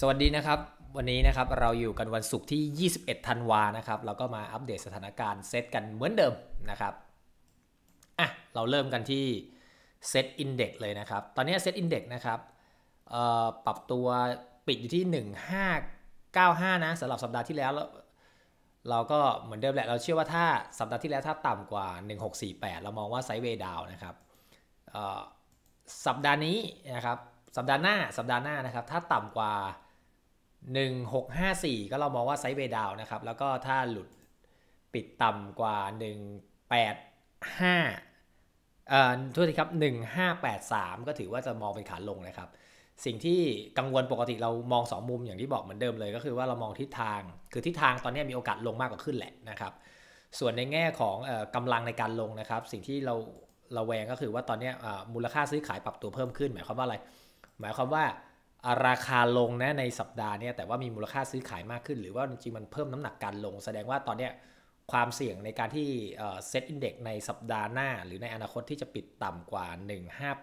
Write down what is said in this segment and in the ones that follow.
สวัสดีนะครับวันนี้นะครับเราอยู่กันวันศุกร์ที่ 21 ธันวานะครับ เราก็มาอัปเดตสถานการณ์เซตกันเหมือนเดิมนะครับอ่ะเราเริ่มกันที่เซตอินเด็กเลยนะครับ ตอนนี้เซตอินเด็กนะครับปรับตัวปิดอยู่ที่ 1595 นะสำหรับสัปดาห์ที่แล้ว เราก็เหมือนเดิมแหละเราเชื่อว่าถ้าสัปดาห์ที่แล้วถ้าต่ำกว่า 1648 เรามองว่าไซด์เว์ดาวนะครับสัปดาห์นี้นะครับสัปดาห์หน้าสัปดาห์หน้านะครับถ้าต่ำกว่า1654 ก็เรามองว่าไซด์เวดาวนะครับแล้วก็ถ้าหลุดปิดต่ำกว่า 185เอ่อทุกทีครับ1583 ก็ถือว่าจะมองเป็นขาลงนะครับ สิ่งที่กังวลปกติเรามอง2มุมอย่างที่บอกเหมือนเดิมเลยก็คือว่าเรามองทิศทางคือทิศทางตอนนี้มีโอกาสลงมากกว่าขึ้นแหละนะครับส่วนในแง่ของกำลังในการลงนะครับสิ่งที่เราเราแวงก็คือว่าตอนนี้มูลค่าซื้อขายปรับตัวเพิ่มขึ้นหมายความว่าอะไร หมายความว่าราคาลงนะในสัปดาห์นี้แต่ว่ามีมูลค่าซื้อขายมากขึ้นหรือว่าจริงมันเพิ่มน้ำหนักการลง แสดงว่าตอนนี้ความเสี่ยงในการที่เซ็ตอินเด็กในสัปดาห์หน้า หรือในอนาคตที่จะปิดต่ำกว่า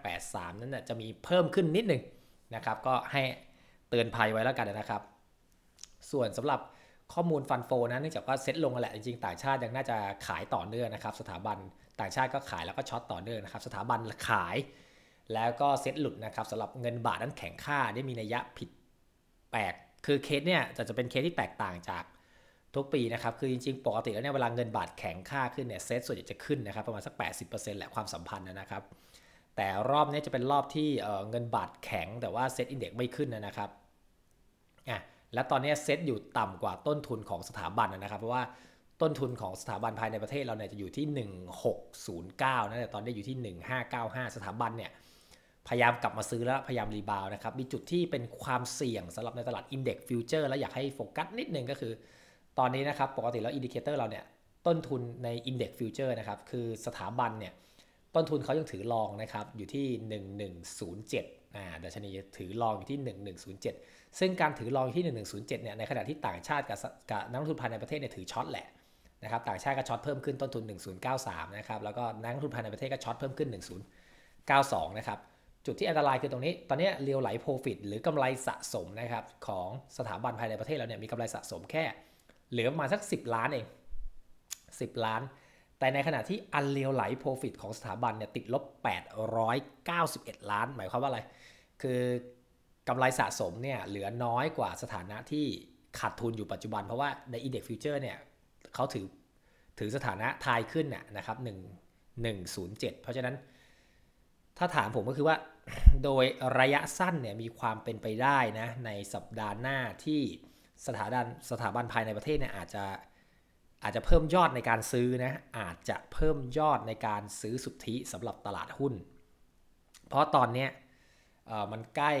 1583 นั้นจะมีเพิ่มขึ้นนิดนึงนะครับก็ให้เตือนภัยไว้แล้วกันนะครับ ส่วนสำหรับข้อมูลฟันโฟนะเนื่องจากว่าเซ็ตลงแหละจริงๆ ต่างชาติยังน่าจะขายต่อเนื่องนะครับสถาบันต่างชาติก็ขายแล้วก็ช็อตต่อเนื่องนะครับสถาบันขายแล้วก็เซ็ตหลุดนะครับสำหรับเงินบาทนั้นแข็งค่าได้มีนัยยะผิดแปลก คือเคสเนี่ยจะจะเป็นเคสที่แตกต่างจากทุกปีนะครับ คือจริงๆปกติแล้วเนี่ยเวลาเงินบาทแข็งค่าขึ้นเนี่ยเซ็ตส่วนใหญ่จะขึ้นนะครับประมาณสัก80%แหละความสัมพันธ์นะครับ แต่รอบนี้จะเป็นรอบที่เงินบาทแข็ง แต่ว่าเซ็ตอินเด็กซ์ไม่ขึ้นนะครับ อ่ะ และตอนนี้เซ็ตอยู่ต่ำกว่าต้นทุนของสถาบันนะครับ เพราะว่าต้นทุนของสถาบันภายในประเทศเราเนี่ยจะอยู่ที่ 1609นะแต่ตอนนี้อยู่ที่ 1595 สถาบันเนี่ยพยายามกลับมาซื้อแล้วพยายามรีบาวนะครับ มีจุดที่เป็นความเสี่ยงสำหรับในตลาด Index Future แล้วอยากให้โฟกัสนิดนึงก็คือตอนนี้นะครับปกติแล้วอินดิเคเตอร์เราเนี่ยต้นทุนใน Index Future นะครับคือสถาบันเนี่ยต้นทุนเขายังถือรองนะครับอยู่ที่ 1107ึ่าดัชนีถือรองอยู่ที่ 1107 ซึ่งการถือรองที่ 1107เนี่ยในขณะที่ต่างชาติกับกับนักลงทุนภายในประเทศเนี่ยถือช็อตแหละนะครับต่างชาติก็ช็อตเพิ่มขึ้นต้นทุน1093นะครับแล้วก็นักลงทุนภายในประเทศก็ช็อตเพิ่มขึ้น1092 นะครับจุดที่อันตรายคือตรงนี้ ตอนนี้เรียวไหลโปรฟิตหรือกำไรสะสมนะครับของสถาบันภายในประเทศเราเนี่ยมีกำไรสะสมแค่ เหลือประมาณสัก 10 ล้านเอง 10 ล้าน แต่ในขณะที่อันเรียวไหลโปรฟิตของสถาบันเนี่ยติดลบ 891 ล้าน หมายความว่าอะไร คือกำไรสะสมเนี่ยเหลือน้อยกว่าสถานะที่ขาดทุนอยู่ปัจจุบัน เพราะว่าใน Index Future เนี่ยเขาถือถือสถานะทายขึ้นน่ยนะครับ1 107 เพราะฉะนั้น ถ้าถามผมก็คือว่าโดยระยะสั้นเนี่ยมีความเป็นไปได้นะในสัปดาห์หน้าที่สถาบันสถาบันภายในประเทศเนี่ยอาจจะอาจจะเพิ่มยอดในการซื้อนะอาจจะเพิ่มยอดในการซื้อสุทธิสำหรับตลาดหุ้น เพราะตอนนี้มันใกล้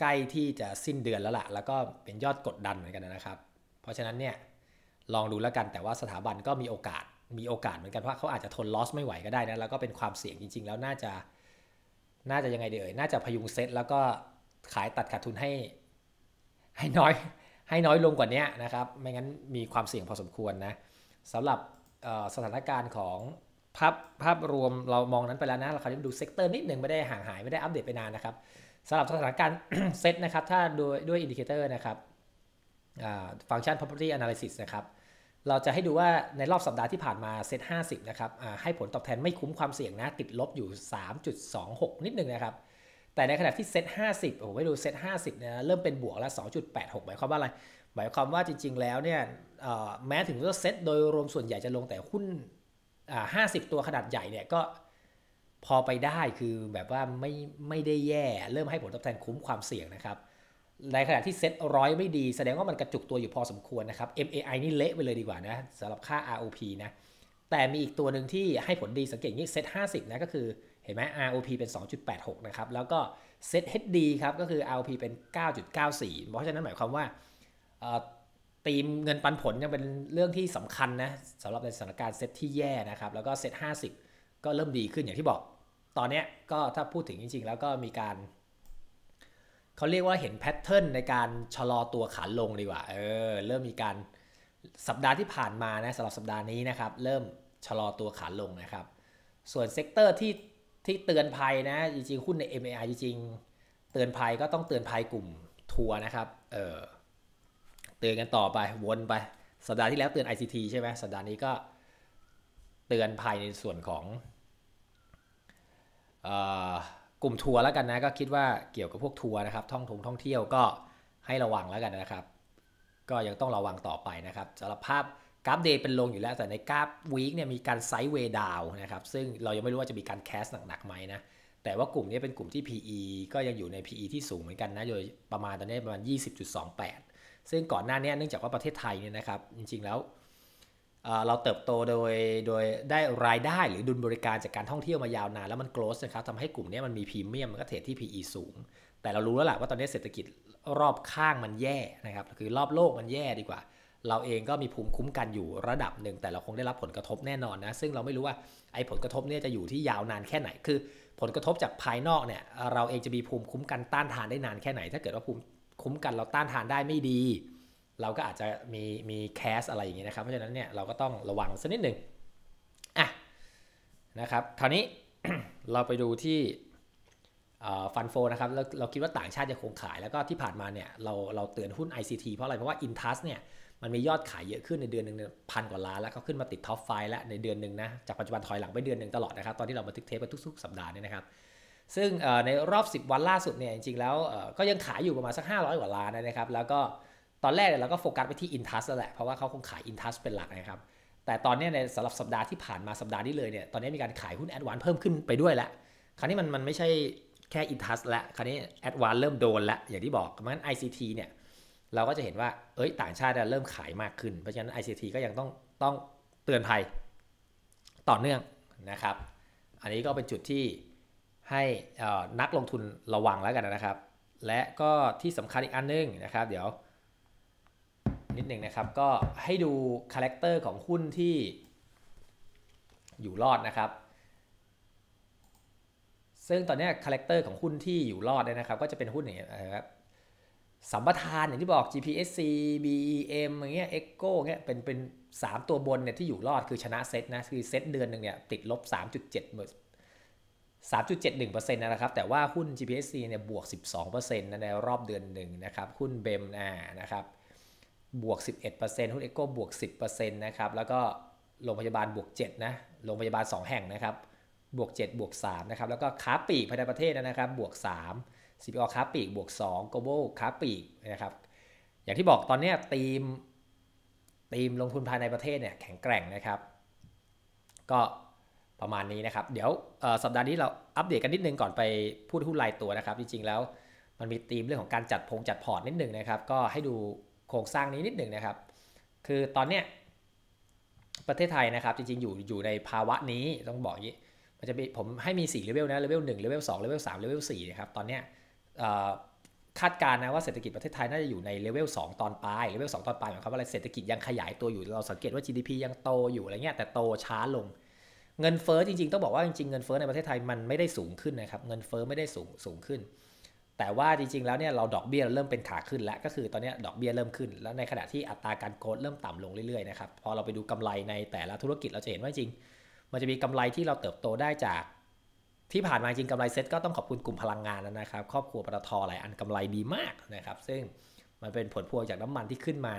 ใกล้ที่จะสิ้นเดือนแล้วละ่ะแล้วก็เป็นยอดกดดันเหมือนกันนะครับ เพราะฉะนั้นเนี่ยลองดูแล้วกันแต่ว่าสถาบันก็มีโอกาสมีโอกาสเหมือนกันเพราะเขาอาจจะทนลอสไม่ไหวก็ได้นะแล้วก็เป็นความเสี่ยงจริงๆ แล้วน่าจะน่าจะยังไงเดี่ยน่าจะพยุงเซ็ตแล้วก็ขายตัดขาดทุนให้ ให้น้อยให้น้อยลงกว่านี้นะครับ ไม่งั้นมีความเสี่ยงพอสมควรนะสำหรับสถานการณ์ของภาพภาพรวมเรามองนั้นไปแล้วนะ เราคอดูเซกเตอร์นิดหนึ่งไม่ได้ห่างหายไม่ได้อัปเดตไปนานนะครับสำหรับสถานการณ์เซ็ตนะครับถ้าด้วยด้วยอินดิเคเตอร์นะครับฟังก์ชัน property analysis นะครับเราจะให้ดูว่าในรอบสัปดาห์ที่ผ่านมาเซ็ตห้าสิบนะครับให้ผลตอบแทนไม่คุ้มความเสี่ยงนะ ติดลบอยู่สสามจุดองหกนิดนึงนะครับ แต่ในขณะที่เซ็ตหิบโอ้โหไม่ดูเซ็ติบเนี่ยเริ่มเป็นบวกแล้วสองจุดแปดหกหมายความว่าอะไรหมายความว่าจริงๆแล้วเนี่ยแม้ถึงว่าเซ็ตโดยรวมส่วนใหญ่จะลงแต่หุ้นห้าสิบตัวขนาดใหญ่เนี่ยก็พอไปได้คือแบบว่าไม่ไม่ได้แย่ เริ่มให้ผลตอบแทนคุ้มความเสี่ยงนะครับในขณะที่เซ็ตร้อยไม่ดีแสดงว่ามันกระจุกตัวอยู่พอสมควรนะครับ MAI นี่เละไปเลยดีกว่านะสำหรับค่า ROP นะแต่มีอีกตัวหนึ่งที่ให้ผลดีสังเกตงี้เซ็ติบนะก็คือเห็นไหม ROP เป็น 2.86 นะครับ แล้วก็เซ็ต HD ครับ ก็คือ ROP เป็น 9.94 เพราะฉะนั้นหมายความว่าตีมเงินปันผลยังเป็นเรื่องที่สำคัญนะสำหรับในสถานการณ์เซ็ตที่แย่นะครับแล้วก็เซ็ติบก็เริ่มดีขึ้นอย่างที่บอก ตอนนี้ก็ถ้าพูดถึงจริง ๆ แล้วก็มีการเขาเรียกว่าเห็นแพทเทิร์นในการชะลอตัวขาลงดีกว่าเออ เริ่มมีการสัปดาห์ที่ผ่านมานะสำหรับสัปดาห์นี้นะครับ เริ่มชะลอตัวขาลงนะครับ ส่วนเซกเตอร์ที่ที่เตือนภัยนะจริงๆหุ้นใน MAI จริง ๆ เตือนภัยก็ต้องเตือนภัยกลุ่มทัวร์นะครับ เออเตือนกันต่อไปวนไปสัปดาห์ที่แล้วเตือน ICT ใช่ไหมสัปดาห์นี้ก็เตือนภัยในส่วนของกลุ่มทัวร์แล้วกันนะก็คิดว่าเกี่ยวกับพวกทัวร์นะครับ ท่องทงท่องเที่ยวก็ให้ระวังแล้วกันนะครับ ก็ยังต้องระวังต่อไปนะครับสำหรับภาพกราฟเดย์เป็นลงอยู่แล้ว แต่ในกราฟวีคเนี่ยมีการไซด์เวดาวนะครับซึ่งเรายังไม่รู้ว่าจะมีการแคสหนักๆไหมนะแต่ว่ากลุ่มนี้เป็นกลุ่มที่ PE ก็ยังอยู่ใน PE ที่สูงเหมือนกันนะโดยประมาณตอนนี้ประมาณ 20.28 ซึ่งก่อนหน้านี้เนื่องจากว่าประเทศไทยเนี่ยนะครับจริง ๆแล้วเราเติบโตโดยโดยได้รายได้หรือดุลบริการจากการท่องเที่ยวมายาวนานแล้วมันโกลส์นะครับทำให้กลุ่มนี้มันมีพรีเมียมมันก็เทรดที่ PE สูง แต่เรารู้แล้วแหละว่าตอนนี้เศรษฐกิจรอบข้างมันแย่นะครับคือรอบโลกมันแย่ดีกว่า เราเองก็มีภูมิคุ้มกันอยู่ระดับหนึ่งแต่เราคงได้รับผลกระทบแน่นอนนะ ซึ่งเราไม่รู้ว่าไอ้ผลกระทบเนี่ยจะอยู่ที่ยาวนานแค่ไหนคือ ผลกระทบจากภายนอกเนี่ยเราเองจะมีภูมิคุ้มกันต้านทานได้นานแค่ไหนถ้าเกิดว่าภูมิคุ้มกันเราต้านทานได้ไม่ดีเราก็อาจจะมีมีแคสอะไรอย่างงี้นะครับเพราะฉะนั้นเนี่ยเราก็ต้องระวังสักนิดหนึ่งอ่ะนะครับคราวนี้เราไปดูที่ฟันโฟนะครับเราเราคิดว่าต่างชาติจะคงขาย แล้วก็ที่ผ่านมาเนี่ยเราเราเตือนหุ้น ICT เพราะอะไรเพราะว่า Intas เนี่ยมันมียอดขายเยอะขึ้นในเดือนหนึ่งพันกว่าล้านแล้วก็ขึ้นมาติดท็อปไฟแล้วในเดือนหนึ่งนะจากปัจจุบันถอยหลังไปเดือนหนึ่งตลอดนะครับตอนที่เราบันทึกเทปไปทุกๆ สัปดาห์เนี่ยนะครับ ซึ่งในรอบ 10 วันล่าสุดเนี่ยจริงๆ แล้วก็ยังขายอยู่ประมาณสัก 500กว่าล้านนะครับแล้วก็ตอนแรกเราก็โฟกัสไปที่อินทัสแล้วแหละเพราะว่าเขาคงขายอินทัสเป็นหลักนะครับ แต่ตอนนี้ในสำหรับสัปดาห์ที่ผ่านมาสัปดาห์นี้เลยเนี่ยตอนนี้มีการขายหุ้นแอดวานเพิ่มขึ้นไปด้วยละคราวนี้มันมันไม่ใช่แค่อินทัสละคราวนี้แอดวานเริ่มโดนละอย่างที่บอกเพราะงั้น ICT เนี่ยเราก็จะเห็นว่าเอ้ยต่างชาติเริ่มขายมากขึ้นเพราะฉะนั้น ICT ก็ยังต้องต้องเตือนภัย ต่อเนื่องนะครับ อันนี้ก็เป็นจุดที่ให้นักลงทุนระวังแล้วกันนะครับ และก็ที่สำคัญอีกอันนึงนะครับเดี๋ยวนิดหนึ่งนะครับก็ให้ดูคาแรคเตอร์ของหุ้นที่อยู่รอดนะครับ ซึ่งตอนนี้คาแรคเตอร์ของหุ้นที่อยู่รอดเนี่ยนะครับ ก็จะเป็นหุ้นอย่างเงี้ยนะครับสัมปทานอย่างที่บอก GPSC BEM อย่างเงี้ย Echo เงี้ยเป็นเป็นสามตัวบนเนี่ยที่อยู่รอดคือชนะเซตนะคือเซตเดือนหนึ่งเนี่ยติดลบ 3.7เม่อ3.71%นะครับ แต่ว่าหุ้น GPSC เนี่ยบวก 12%ในรอบเดือนหนึ่งนะครับหุ้นเบมนะครับบวก11%หุ้นเอโก้บวก10%นะครับแล้วก็โรงพยาบาลบวก7นะโรงพยาบาล2แห่งนะครับบวก7บวก3นะครับแล้วก็ค้าปีกภายในประเทศนะครับบวก3 c p อค้าปีกบวก2 Global ค้าปีกนะครับอย่างที่บอกตอนนี้ทีมทีม ลงทุนภายในประเทศเนี่ยแข็งแกร่งนะครับ ก็ประมาณนี้นะครับ เดี๋ยวสัปดาห์นี้เราอัปเดตกันนิดนึงก่อนไปพูดหุ้นรายตัวนะครับจริงๆแล้วมันมีธีมเรื่องของการจัดพงจัดพอร์ตนิดนึงนะครับ ก็ให้ดูโครงสร้างนี้นิดหนึ่งนะครับ คือตอนเนี้ยประเทศไทยนะครับจริงๆอยู่อยู่ในภาวะนี้ต้องบอกอย่างนี้มันจะมีผมให้มี4เลเวลนะเลเวลหนึ่งเลเวลสองเลเวลสามเลเวลสี่นะครับตอนเนี้ยคาดการณ์นะว่าเศรษฐกิจประเทศไทยน่าจะอยู่ในเลเวล2ตอนปลายเลเวล2ตอนปลายหมายความว่าอะไรเศรษฐกิจยังขยายตัวอยู่เราสังเกตว่า GDP ยังโตอยู่อะไรเงี้ยแต่โตช้าลง เงินเฟ้อจริงๆต้องบอกว่าจริงๆเงินเฟ้อในประเทศไทยมันไม่ได้สูงขึ้นนะครับเงินเฟ้อไม่ได้สูงสูงขึ้นแต่ว่าจริง ๆ แล้วเนี่ยเราดอกเบี้ยเราเริ่มเป็นขาขึ้นแล้ว ก็คือตอนนี้ดอกเบี้ยเริ่มขึ้นแล้วในขณะที่อัตราการโกดเริ่มต่ำลงเรื่อย ๆ นะครับ พอเราไปดูกำไรในแต่ละธุรกิจเราจะเห็นว่าจริง มันจะมีกำไรที่เราเติบโตได้จาก ที่ผ่านมาจริงกำไรเซ็ตก็ต้องขอบคุณกลุ่มพลังงานนะครับครอบครัวปตทหลายอันกำไรดีมากนะครับซึ่งมันเป็นผลพวงจากน้ำมันที่ขึ้นมา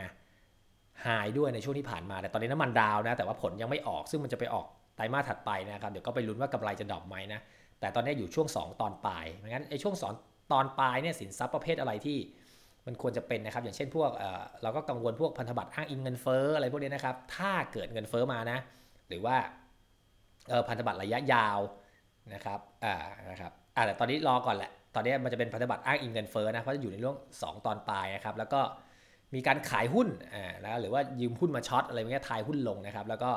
หายด้วยในช่วงที่ผ่านมา แต่ตอนนี้น้ำมันดาวนะแต่ว่าผลยังไม่ออกซึ่งมันจะไปออกไตรมาสถัดไปนะครับ เดี๋ยวก็ไปลุ้นว่ากำไรจะดรอปไหมนะแต่ตอนนี้อยู่ช่วง 2 ตอนปลายงั้นไอ้ช่วง2ตอนปลายเนี่ยสินทรัพย์ประเภทอะไรที่มันควรจะเป็นนะครับอย่างเช่นพวกเเราก็กังวลพวกพันธบัตรอ้างอิงเงินเฟ้ออะไรพวกนี้นะครับถ้าเกิดเงินเฟ้อมานะหรือว่าพันธบัตรระยะยาวนะครับอ่านะครับอ่าแต่ตอนนี้รอก่อนแหละตอนนี้มันจะเป็นพันธบัตรอ้างอิงเงินเฟ้อนะเพราะจะอยู่ในเรื่อง2ตอนปลายนะครับแล้วก็มีการขายหุ้นอ่าแล้วหรือว่ายืมหุ้นมาช็อตอะไรเงี้ยทายหุ้นลงนะครับ แล้วก็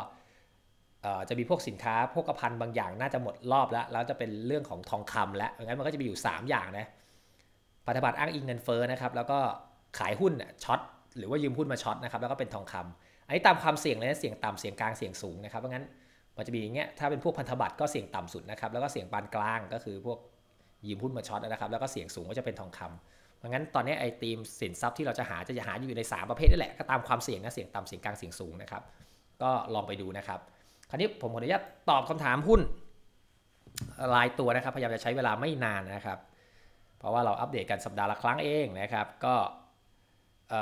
จะมีพวกสินค้าพวกกระพันบางอย่างน่าจะหมดรอบแล้วแล้วจะเป็นเรื่องของทองคำแล้วงั้นมันก็จะมีอยู่ 3 อย่างนะพันธบัตรอ้างอิงเงินเฟ้อนะครับแล้วก็ขายหุ้นช็อตหรือว่ายืมหุ้นมาช็อตนะครับแล้วก็เป็นทองคำอันนี้ตามความเสี่ยงเลยนะเสี่ยงต่ำเสี่ยงกลางเสี่ยงสูงนะครับเพราะงั้นมันจะมีอย่างเงี้ยถ้าเป็นพวกพันธบัตรก็เสี่ยงต่ำสุดนะครับแล้วก็เสี่ยงปานกลางก็คือพวกยืมหุ้นมาช็อตนะครับแล้วก็เสี่ยงสูงก็จะเป็นทองคำเพราะงั้นตอนนี้ไอ้ทีมสินทรัพย์ที่เราจะหาจะหาอยู่ใน3 ประเภทนี่แหละก็ตามความเสี่ยงนะเสี่ยงต่ำเสี่ยงกลางเสี่ยงสูงนะครับก็ลองไปดูนะครับ คราวนี้ผมขออนุญาตตอบคำถามหุ้นรายตัวนะครับ พยายามจะใช้เวลาไม่นานนะครับเพราะว่าเราอัปเดตกันสัปดาห์ละครั้งเองนะครับก็อ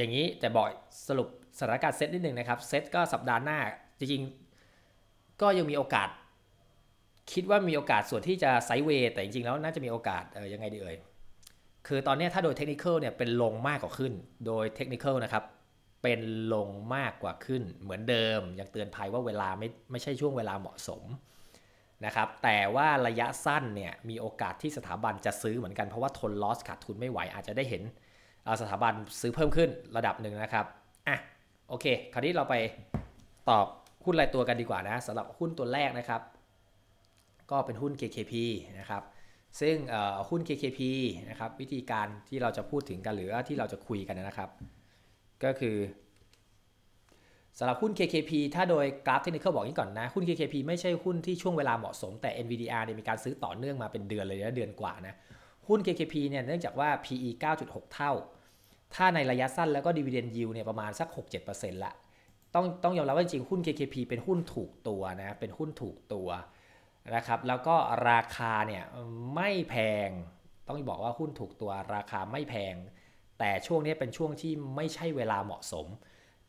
ย่างนี้แต่บอก สรุปสถานการณ์เซตนิดนึงนะครับเซตก็สัปดาห์หน้าจริงๆ ก็ยังมีโอกาส คิดว่ามีโอกาสส่วนที่จะไซเวย์แต่จริงๆแล้วน่าจะมีโอกาสยังไงดีเอ่ยคือตอนนี้ถ้าโดยเทคนิคเนี่ยเป็นลงมากกว่าขึ้น โดยเทคนิคนะครับเป็นลงมากกว่าขึ้นเหมือนเดิมยังเตือนภัยว่าเวลาไม่ไม่ใช่ช่วงเวลาเหมาะสมนะครับ แต่ว่าระยะสั้นเนี่ย มีโอกาสที่สถาบันจะซื้อเหมือนกัน เพราะว่าทนลอสขาดทุนไม่ไหว อาจจะได้เห็นสถาบันซื้อเพิ่มขึ้นระดับหนึ่งนะครับ อ่ะ โอเค คราวนี้เราไปตอบหุ้นรายตัวกันดีกว่านะสำหรับหุ้นตัวแรกนะครับ ก็เป็นหุ้น KKP นะครับ ซึ่งหุ้น KKP นะครับวิธีการที่เราจะพูดถึงกันหรือที่เราจะคุยกันนะครับ ก็คือสำหรับหุ้น KKP ถ้าโดยกราฟเทคนิคบอกนี้ก่อนนะ หุ้น KKP ไม่ใช่หุ้นที่ช่วงเวลาเหมาะสม แต่ NVDR เนี่ยมีการซื้อต่อเนื่องมาเป็นเดือนเลยนะเดือนกว่านะ หุ้น KKP เนี่ยเนื่องจากว่า PE 9.6 เท่า ถ้าในระยะสั้นแล้วก็ดีเวเดนยิวเนี่ยประมาณสัก 6-7%ละ ต้องต้องยอมรับว่าจริงหุ้น KKP เป็นหุ้นถูกตัวนะ เป็นหุ้นถูกตัวนะครับแล้วก็ราคาเนี่ยไม่แพง ต้องบอกว่าหุ้นถูกตัว ราคาไม่แพง แต่ช่วงนี้เป็นช่วงที่ไม่ใช่เวลาเหมาะสม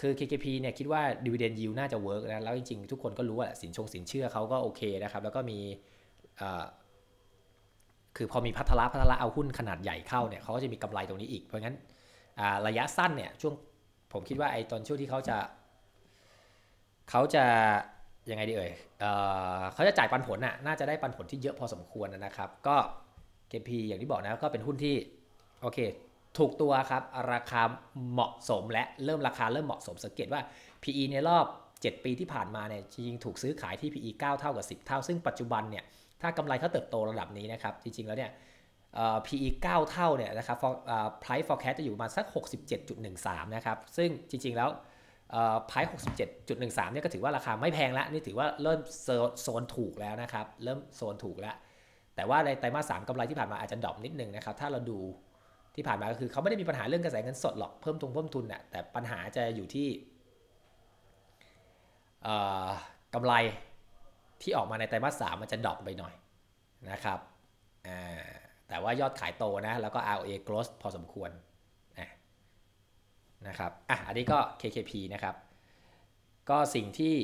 คือ KKP เนี่ยคิดว่า dividend yield น่าจะเวิร์กนะแล้วจริงๆ ทุกคนก็รู้ว่าสินชงสินเชื่อเขาก็โอเคนะครับ แล้วก็มีคือพอมีพัฒละพัฒละเอาหุ้นขนาดใหญ่เข้าเนี่ยเขาก็จะมีกำไรตรงนี้อีกเพราะงั้นระยะสั้นเนี่ย ช่วงผมคิดว่าไอตอนช่วงที่เขาจะ เขาจะยังไงดีเอ่ยเเขาจะจ่ายปันผลน่ะน่าจะได้ปันผลที่เยอะพอสมควรนะครับก็ KP อย่างที่บอกนะก็เป็นหุ้นที่โอเคถูกตัวครับราคาเหมาะสมและเริ่มราคาเริ่มเหมาะสม สังเกตว่า PE ในรอบ 7 ปีที่ผ่านมาเนี่ยจริงๆถูกซื้อขายที่ PE 9 เท่ากับ 10 เท่า ซึ่งปัจจุบันเนี่ยถ้ากำไรเขาเติบโตระดับนี้นะครับจริงๆแล้วเนี่ย PE 9 เท่าเนี่ยนะครับ price forecast จะอยู่มาสัก 67.13 นะครับ ซึ่งจริงๆแล้วพ c e 67.13เนี่ยก็ถือว่าราคาไม่แพงแล้วนี่ถือว่าเริ่มโซนถูกแล้วนะครับเริ่มโซนถูกแล้วแต่ว่าในไตรมาสสามกำไรที่ผ่านมาอาจจะดรอปนิดนึงนะครับถ้าเราดูที่ผ่านมาก็คือเขาไม่ได้มีปัญหาเรื่องกระแสเงินสดหรอก เพิ่มทุนเพิ่มทุนน่ะแต่ปัญหาจะอยู่ที่กำไรที่ออกมาในไตรมาสสามมันจะดรอปไปหน่อยนะครับแต่ว่ายอดขายโตนะแล้วก็ ROA growth พอสมควรนะครับอ่ะอันนี้ก็ KKP นะครับ ก็สิ่งที่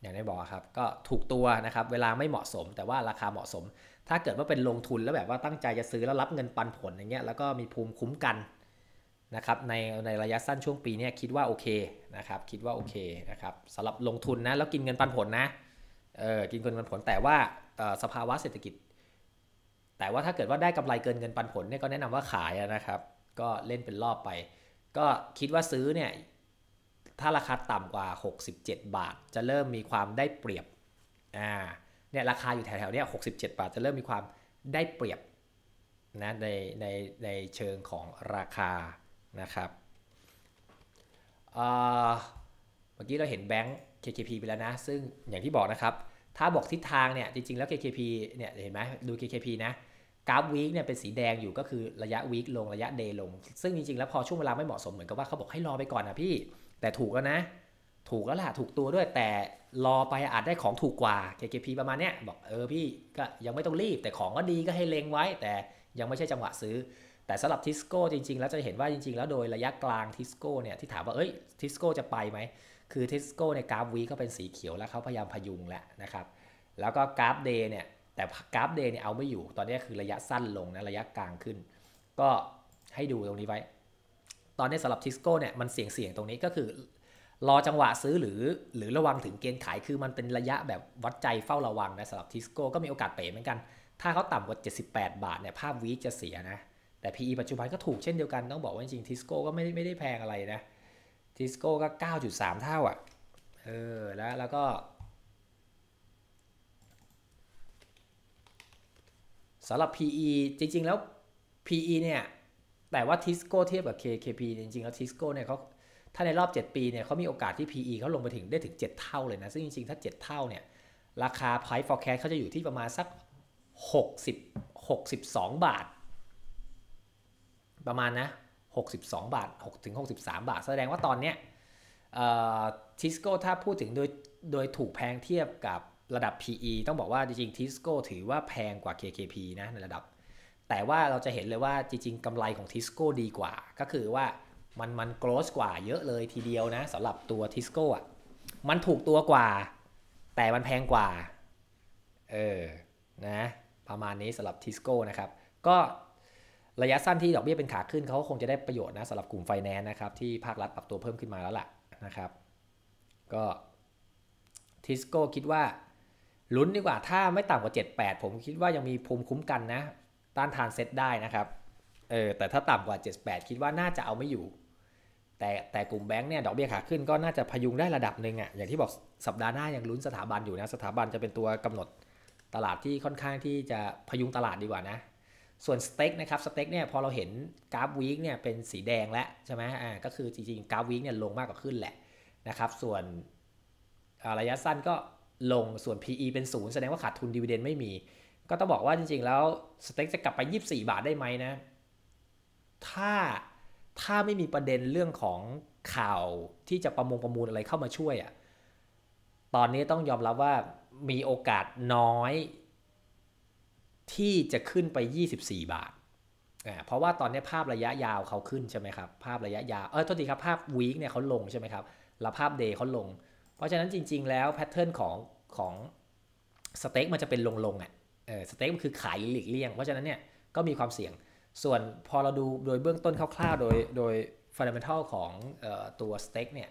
อย่างได้บอกครับ ก็ถูกตัวนะครับเวลาไม่เหมาะสมแต่ว่าราคาเหมาะสมถ้าเกิดว่าเป็นลงทุนแล้วแบบว่าตั้งใจจะซื้อแล้วรับเงินปันผลอย่างเงี้ยแล้วก็มีภูมิคุ้มกันนะครับ ในในระยะสั้นช่วงปีนี้คิดว่าโอเคนะครับ คิดว่าโอเคนะครับสำหรับลงทุนนะแล้วกินเงินปันผลนะเออกินเงินปันผลแต่ว่าสภาวะเศรษฐกิจ แต่ว่าถ้าเกิดว่าได้กำไรเกินเงินปันผลเนี่ยก็แนะนำว่าขายนะครับ ก็เล่นเป็นรอบไป ก็คิดว่าซื้อเนี่ย ถ้าราคาต่ำกว่า 67 บาท จะเริ่มมีความได้เปรียบอ่าเนี่ยราคาอยู่แถวๆเนี้ยหกสิบาท จะเริ่มมีความได้เปรียบนะในในในเชิงของราคานะครับเมื่อกี้เราเห็นแบงค์ KKP ไปแล้วนะ ซึ่งอย่างที่บอกนะครับ ถ้าบอกทิศทางเนี่ย จริงๆแล้ว KKP เนี่ยเห็นไหมดู KKP นะ กราฟวีคเนี่ยเป็นสีแดงอยู่ก็คือระยะวีคลงระยะเดย์ลง ซึ่งจริงๆแล้วพอช่วงเวลาไม่เหมาะสมเหมือนกับว่าเขาบอกให้รอไปก่อนนะพี่แต่ถูกแล้วนะถูกแล้วล่ะ ถูกตัวด้วยแต่รอไปอาจได้ของถูกกว่า KKP ประมาณเนี้ยบอกเออพี่ก็ยังไม่ต้องรีบ แต่ของก็ดีก็ให้เล็งไว้ แต่ยังไม่ใช่จังหวะซื้อ แต่สำหรับทิสโก้จริงๆ แล้วจะเห็นว่าจริงๆ แล้วโดยระยะกลางทิสโก้เนี่ยที่ถามว่า เอ้ยทิสโก้จะไปไหม คือทิสโก้ในกราฟวีก็เป็นสีเขียวแล้วเขาพยายามพยุงแล้วนะครับแล้วก็กราฟเดย์เนี่ยแต่กราฟเดย์เนี่ยเอาไม่อยู่ ตอนนี้คือระยะสั้นลงนะระยะกลางขึ้น ก็ให้ดูตรงนี้ไว้ ตอนนี้สำหรับทิสโก้เนี่ยมันเสี่ยงๆตรงนี้ก็คือรอจังหวะซื้อหรือหรือระวังถึงเกณฑ์ขายคือมันเป็นระยะแบบวัดใจเฝ้าระวังนะสำหรับทิสโก้ก็มีโอกาสเป๋เหมือนกัน ถ้าเขาต่ำกว่า 78 บาทเนี่ยภาพวีจะเสียนะ แต่ PE ปัจจุบันก็ถูกเช่นเดียวกันต้องบอกว่าจริงทิสโก้ก็ไม่ได้ไม่ได้แพงอะไรนะ ทิสโก้ก็ 9.3 เท่าอ่ะ เออแล้วแล้วก็สำหรับ PE จริงๆแล้ว PE เนี่ยแต่ว่าทิสโก้เทียบกับ KKP จริงๆแล้วทิสโก้เนี่ยเขาถ้าในรอบ 7 ปีเนี่ยเขามีโอกาสที่ PE เขาลงไปถึงได้ถึง 7 เท่าเลยนะ ซึ่งจริงๆ ถ้า 7 เท่าเนี่ยราคา price forecast เขาจะอยู่ที่ประมาณสัก60 62 บาท ประมาณนะ 62 บาท6ถึง63 บาท แสดงว่าตอนเนี้ยทิสโก้ถ้าพูดถึงโดยโดยถูกแพงเทียบกับระดับ PE ต้องบอกว่าจริงๆทิสโก้ถือว่าแพงกว่า KKP นะในระดับ แต่ว่าเราจะเห็นเลยว่าจริงๆ กำไรของทิสโก้ดีกว่าก็คือว่ามันมันโกลสกว่าเยอะเลยทีเดียวนะสำหรับตัวทิสโก้อ่ะ มันถูกตัวกว่า แต่มันแพงกว่า เออ นะ ประมาณนี้สำหรับทิสโก้นะครับ ก็ระยะสั้นที่ดอกเบี้ยเป็นขาขึ้นเขาคงจะได้ประโยชน์นะสำหรับกลุ่มไฟแนนซ์นะครับ ที่ภาครัฐปรับตัวเพิ่มขึ้นมาแล้วล่ะนะครับ ก็ทิสโก้คิดว่าลุ้นดีกว่า ถ้าไม่ต่ำกว่า 78 ผมคิดว่ายังมีภูมิคุ้มกันนะ ต้านทานเซตได้นะครับเออแต่ถ้าต่ำกว่า78 คิดว่าน่าจะเอาไม่อยู่แต่แต่กลุ่มแบงก์เนี่ยดอกเบี้ยขาขึ้นก็น่าจะพยุงได้ระดับหนึ่งอะ่ะอย่างที่บอกสัปดาห์หน้ายังลุ้นสถาบันอยู่นะ สถาบันจะเป็นตัวกำหนดตลาดที่ค่อนข้างที่จะพยุงตลาดดีกว่านะ ส่วนสเต็กนะครับสเต็กเนี่ยพอเราเห็นกราฟวีคเนี่ยเป็นสีแดงแล้วใช่ไหมอ่าก็คือจริงๆกราฟวีคเนี่ยลงมากกว่าขึ้นแหละ นะครับส่วนระยะสั้นก็ลงส่วน PE เป็นศูนย์แสดงว่าขาดทุนดีเวเดนไม่มี ก็ต้องบอกว่าจริง ๆ แล้วสเต็กจะกลับไป 24 บาทได้ไหมนะถ้าถ้าไม่มีประเด็นเรื่องของข่าวที่จะประมงประมูลอะไรเข้ามาช่วยอะ่ะ ตอนนี้ต้องยอมรับว่ามีโอกาสน้อย ที่จะขึ้นไป 24 บาท อ่เพราะว่าตอนนี้ภาพระยะยาวเขาขึ้นใช่ไหมครับ ภาพระยะยาว เออโทษทีครับ ภาพวีคเนี่ยเขาลงใช่ไหมครับ แล้วภาพเดย์เขาลง เพราะฉะนั้นจริง ๆ แล้วแพทเทิร์นของของสเต็กมันจะเป็นลง ๆ อ่ะ เออ สเต็กมันคือขายหลีกเลี่ยง เพราะฉะนั้นเนี่ยก็มีความเสี่ยงส่วนพอเราดูโดยเบื้องต้นคร่าว ๆโดยโดยฟันเดเมนทัลของออตัวสเต็กเนี่ย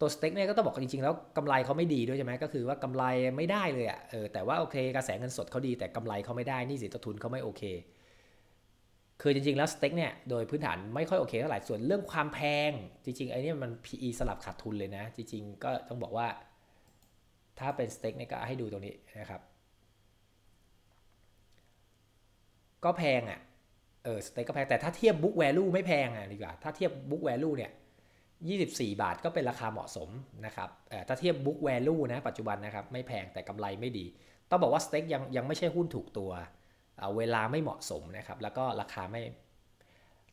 ตัวสเต็กเนี่ยก็ต้องบอกกันจริงๆ แล้วกำไรเขาไม่ดีด้วยใช่ไหมก็คือว่ากำไรไม่ได้เลยอะ่ะเออแต่ว่าโอเคกระแสเงินสดเขาดี แต่กำไรเขาไม่ได้นี่สิต้นทุนเขาไม่โอเค คือจริงๆแล้วสเต็กเนี่ยโดยพื้นฐานไม่ค่อยโอเคเท่าไหร่ส่วนเรื่องความแพงจริงๆไอ้นี่มัน PE สลับขาดทุนเลยนะจริงๆก็ต้องบอกว่าถ้าเป็นสเต็กนี่ก็ให้ดูตรงนี้นะครับ ก็แพงอะ่ะ เออสเต็กก็แพงแต่ถ้าเทียบบุ๊กแวลูไม่แพงอ่ะดีกว่า ถ้าเทียบบุ๊กแวลูเนี่ย24 บาทก็เป็นราคาเหมาะสมนะครับถ้าเทียบ book value นะปัจจุบันนะครับไม่แพงแต่กำไรไม่ดี ต้องบอกว่าสเต็กยังยังไม่ใช่หุ้นถูกตัวเวลาไม่เหมาะสมนะครับแล้วก็ราคาไม่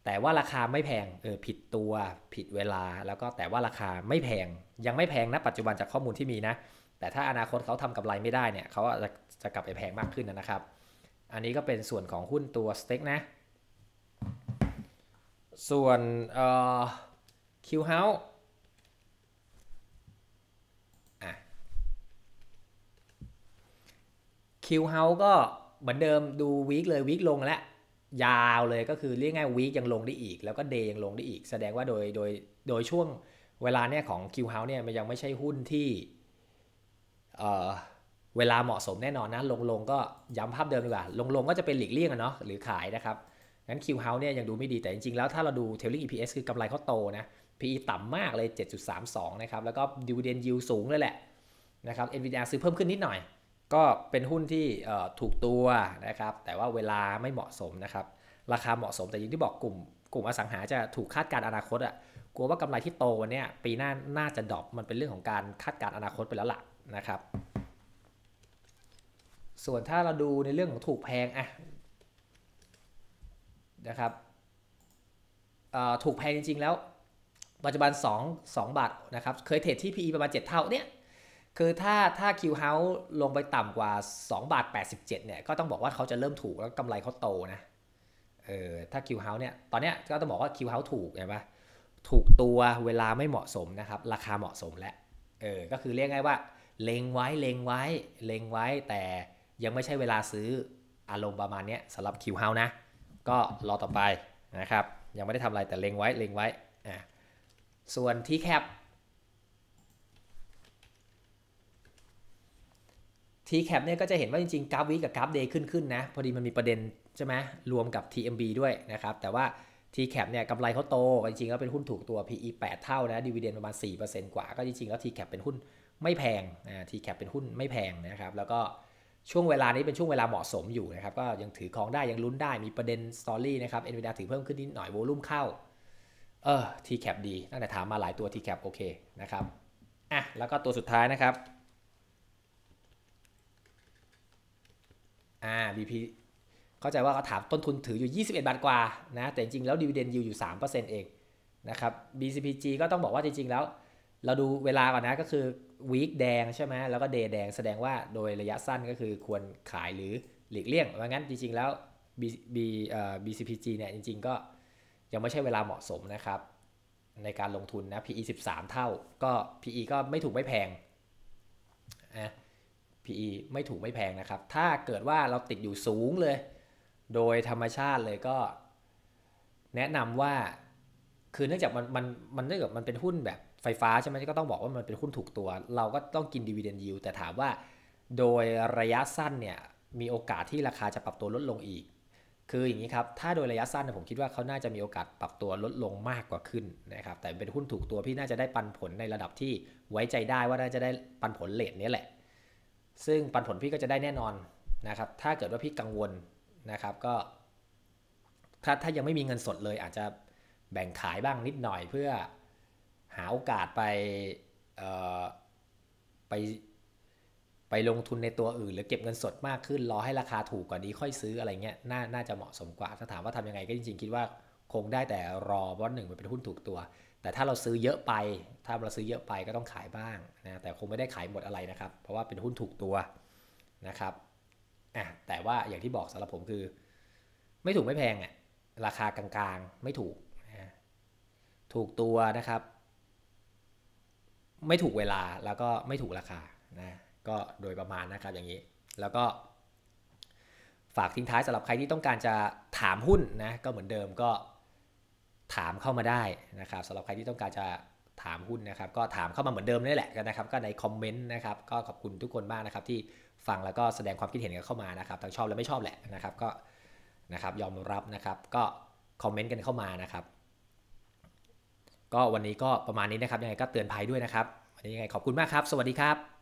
แต่ว่าราคาไม่แพง เออผิดตัวผิดเวลาแล้วก็แต่ว่าราคาไม่แพงยังไม่แพงนะปัจจุบันจากข้อมูลที่มีนะแต่ถ้าอนาคตเขาทำกำไรไม่ได้เนี่ย เขาจะจะกลับไปแพงมากขึ้นนะครับ อันนี้ก็เป็นส่วนของหุ้นตัวสเต็กนะ ส่วนเอ่อคิวเฮาส์คิวเฮาส์ก็เหมือนเดิมดูวีคเลยวีคลงแล้ว ยาวเลยก็คือเรียกง่ายวีคยังลงได้อีก แล้วก็เดย์ยังลงได้อีก แสดงว่าโดยโดยโดยช่วงเวลาเนี่ย ของคิวเฮาส์เนี่ยมันยังไม่ใช่หุ้นที่เวลาเหมาะสมแน่นอนนะ ลงลงก็ย้ำภาพเดิมดีกว่า ลงลงก็จะเป็นหลีกเลี่ยงเนาะหรือขายนะครับ งั้น Q House เนี่ยยังดูไม่ดีแต่จริงๆแล้วถ้าเราดู Trailing EPS คือกำไรเขาโตนะ PE ต่ำมากเลย 7.32นะครับแล้วก็ Dividend Yield สูงเลยแหละนะครับ n v อ d ร์ซื้อเพิ่มขึ้นนิดหน่อย ก็เป็นหุ้นที่ถูกตัวนะครับ แต่ว่าเวลาไม่เหมาะสมนะครับราคาเหมาะสมแต่ยย่งที่บอกกลุ่มกลุ่มอสังหาจะถูกคาดการอนาคตอะกลัวว่ากำไรที่โตวันนี้ปีหน้าน่าจะดรอปมันเป็นเรื่องของการคาดการอนาคตไปแล้วละ่ะนะครับ ส่วนถ้าเราดูในเรื่องของถูกแพงอะนะครับ ถูกแพงจริงๆ แล้วปัจจุบัน2 2บาทนะครับ เคยเทรดที่ PE ประมาณ 7 เท่าเนี่ย คือถ้าถ้า Q House ลงไปต่ำกว่า 2บาท87 เนี่ย ก็ต้องบอกว่าเขาจะเริ่มถูก แล้วกำไรเขาโตนะ เออถ้า Q House เนี่ย ตอนเนี้ยก็ต้องบอกว่า Q House ถูกใช่ปะถูกตัวเวลาไม่เหมาะสมนะครับ ราคาเหมาะสมแล้วเออ ก็คือเรียกง่ายว่าเล็งไว้เล็งไว้เล็งไว้แต่ยังไม่ใช่เวลาซื้ออารมณ์ประมาณนี้สำหรับคิวเฮานะ ก็รอต่อไปนะครับยังไม่ได้ทำอะไรแต่เล็งไว้เล็งไว้อ่ะส่วนที่แคปทีแคปเนี่ยก็จะเห็นว่าจริงๆกราฟวีกับกราฟเดย์ขึ้นขึ้นนะพอดีมันมีประเด็นใช่ไหมรวมกับ TMB ด้วยนะครับ แต่ว่า t c a p เนี่ยกำไรเขาโต จริงๆก็เป็นหุ้นถูกตัว PE 8 เท่านะดีเวเดนประมาณ4%กว่าก็จริงๆแล้ว t c a p เป็นหุ้นไม่แพงนะทีแคปเป็นหุ้นไม่แพงนะครับ แล้วก็ช่วงเวลานี้เป็นช่วงเวลาเหมาะสมอยู่นะครับ ก็ยังถือครองได้ ยังลุ้นได้ มีประเด็นสตอรี่นะครับเอ็นวีดาถือเพิ่มขึ้นนิดหน่อยโวลุ่มเข้า เออทีแคปดีตั้งแต่ถามมาหลายตัวทีแคปโอเคนะครับ อ่ะ แล้วก็ตัวสุดท้ายนะครับ อ่า BP เข้าใจว่าเขาถามต้นทุนถืออยู่ 21 บาทกว่า นะ แต่จริงแล้วดีเวเดนยูอยู่ 3%เองนะครับ BCPG ก็ต้องบอกว่าจริง ๆ แล้ว เราดูเวลาก่อนนะ ก็คือวีคแดงใช่ไหมแล้วก็เดย์แดงแสดงว่าโดยระยะสั้นก็คือควรขายหรือหลีกเลี่ยงว่างั้นจริง ๆแล้ว B B เอ่อ BCPG เนี่ยจริง ๆ ก็ยังไม่ใช่เวลาเหมาะสมนะครับ ในการลงทุนนะ PE 13 เท่าก็ PE ก็ไม่ถูกไม่แพงนะ PE ไม่ถูกไม่แพงนะครับ ถ้าเกิดว่าเราติดอยู่สูงเลย โดยธรรมชาติเลยก็แนะนำว่าคือเนื่องจากมันมันมันเนื่องจากมันเป็นหุ้นแบบไฟฟ้าใช่ไหมก็ต้องบอกว่ามันเป็นหุ้นถูกตัวเราก็ต้องกินดีเวเดนยิวแต่ถามว่าโดยระยะสั้นเนี่ยมีโอกาสที่ราคาจะปรับตัวลดลงอีก คืออย่างนี้ครับ ถ้าโดยระยะสั้นผมคิดว่าเขาน่าจะมีโอกาสปรับตัวลดลงมากกว่าขึ้นนะครับ แต่เป็นหุ้นถูกตัวพี่น่าจะได้ปันผลในระดับที่ไว้ใจได้ว่าน่าจะได้ปันผลเลทนี้แหละซึ่งปันผลพี่ก็จะได้แน่นอนนะครับถ้าเกิดว่าพี่กังวลนะครับก็ถ้าถ้ายังไม่มีเงินสดเลยอาจจะแบ่งขายบ้างนิดหน่อยเพื่อหาโอกาสไปไปไปลงทุนในตัวอื่นหรือเก็บเงินสดมากขึ้นรอให้ราคาถูกกว่านี้ค่อยซื้ออะไรเงี้ยน่าน่าจะเหมาะสมกว่าถ้าถามว่าทำยังไงก็จริงๆคิดว่าคงได้แต่รอวันหนึ่งมันเป็นหุ้นถูกตัว แต่ถ้าเราซื้อเยอะไป ถ้าเราซื้อเยอะไปก็ต้องขายบ้างนะแต่คงไม่ได้ขายหมดอะไรนะครับ เพราะว่าเป็นหุ้นถูกตัวนะครับอ่ะแต่ว่าอย่างที่บอกสำหรับผมคือ ไม่ถูกไม่แพงอ่ะราคากลางๆไม่ถูกนะถูกตัวนะครับไม่ถูกเวลาแล้วก็ไม่ถูกราคานะก็โดยประมาณนะครับอย่างนี้ แล้วก็ฝากทิ้งท้ายสำหรับใครที่ต้องการจะถามหุ้นนะก็เหมือนเดิมก็ถามเข้ามาได้นะครับสำหรับใครที่ต้องการจะถามหุ้นนะครับ ก็ถามเข้ามาเหมือนเดิมนี่แหละกันนะครับ ก็ในคอมเมนต์นะครับก็ขอบคุณทุกคนมากนะครับ ที่ฟังแล้วก็แสดงความคิดเห็นกันเข้ามานะครับทั้งชอบและไม่ชอบแหละนะครับ ก็นะครับยอมรับนะครับ ก็คอมเมนต์กันเข้ามานะครับก็วันนี้ก็ประมาณนี้นะครับ ยังไงก็เตือนภัยด้วยนะครับ วันนี้ยังไงขอบคุณมากครับ สวัสดีครับ